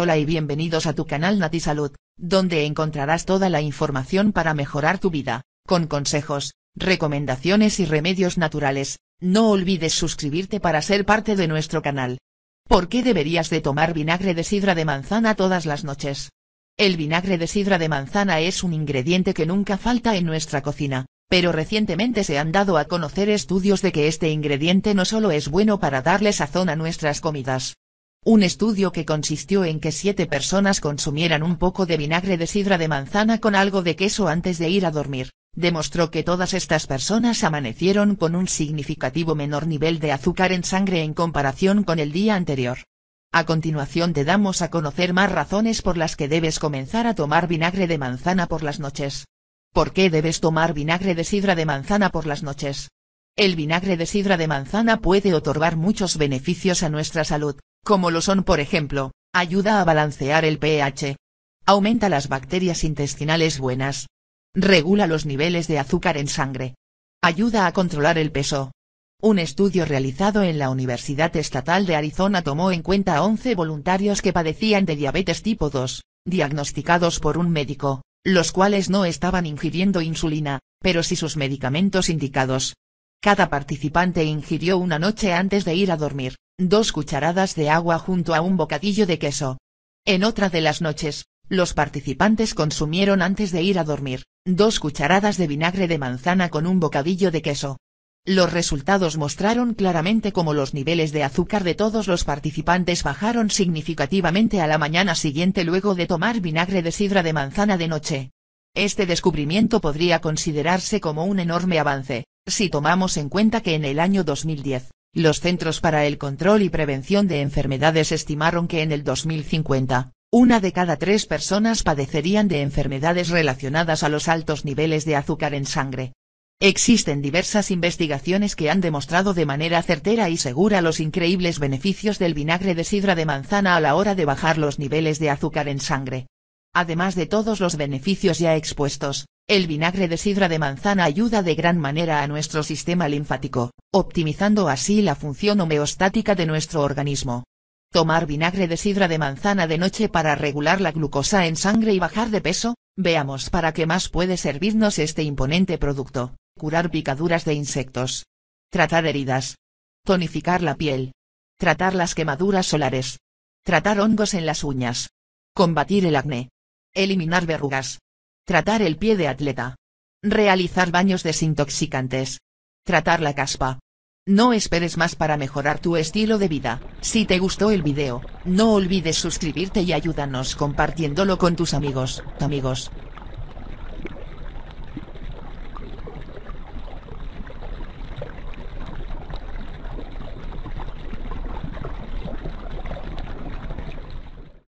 Hola y bienvenidos a tu canal NatiSalud, Salud, donde encontrarás toda la información para mejorar tu vida, con consejos, recomendaciones y remedios naturales. No olvides suscribirte para ser parte de nuestro canal. ¿Por qué deberías de tomar vinagre de sidra de manzana todas las noches? El vinagre de sidra de manzana es un ingrediente que nunca falta en nuestra cocina, pero recientemente se han dado a conocer estudios de que este ingrediente no solo es bueno para darle sazón a nuestras comidas, un estudio que consistió en que siete personas consumieran un poco de vinagre de sidra de manzana con algo de queso antes de ir a dormir, demostró que todas estas personas amanecieron con un significativo menor nivel de azúcar en sangre en comparación con el día anterior. A continuación te damos a conocer más razones por las que debes comenzar a tomar vinagre de manzana por las noches. ¿Por qué debes tomar vinagre de sidra de manzana por las noches? El vinagre de sidra de manzana puede otorgar muchos beneficios a nuestra salud, como lo son por ejemplo, ayuda a balancear el pH, aumenta las bacterias intestinales buenas, regula los niveles de azúcar en sangre, ayuda a controlar el peso. Un estudio realizado en la Universidad Estatal de Arizona tomó en cuenta a 11 voluntarios que padecían de diabetes tipo 2, diagnosticados por un médico, los cuales no estaban ingiriendo insulina, pero sí sus medicamentos indicados. Cada participante ingirió una noche antes de ir a dormir, Dos cucharadas de agua junto a un bocadillo de queso. En otra de las noches, los participantes consumieron antes de ir a dormir, dos cucharadas de vinagre de manzana con un bocadillo de queso. Los resultados mostraron claramente cómo los niveles de azúcar de todos los participantes bajaron significativamente a la mañana siguiente luego de tomar vinagre de sidra de manzana de noche. Este descubrimiento podría considerarse como un enorme avance, si tomamos en cuenta que en el año 2010, los Centros para el Control y Prevención de Enfermedades estimaron que en el 2050, una de cada tres personas padecerían de enfermedades relacionadas a los altos niveles de azúcar en sangre. Existen diversas investigaciones que han demostrado de manera certera y segura los increíbles beneficios del vinagre de sidra de manzana a la hora de bajar los niveles de azúcar en sangre. Además de todos los beneficios ya expuestos, el vinagre de sidra de manzana ayuda de gran manera a nuestro sistema linfático, optimizando así la función homeostática de nuestro organismo. Tomar vinagre de sidra de manzana de noche para regular la glucosa en sangre y bajar de peso, veamos para qué más puede servirnos este imponente producto, curar picaduras de insectos. Tratar heridas. Tonificar la piel. Tratar las quemaduras solares. Tratar hongos en las uñas. Combatir el acné. Eliminar verrugas. Tratar el pie de atleta. Realizar baños desintoxicantes. Tratar la caspa. No esperes más para mejorar tu estilo de vida. Si te gustó el video, no olvides suscribirte y ayúdanos compartiéndolo con tus amigos, amigos.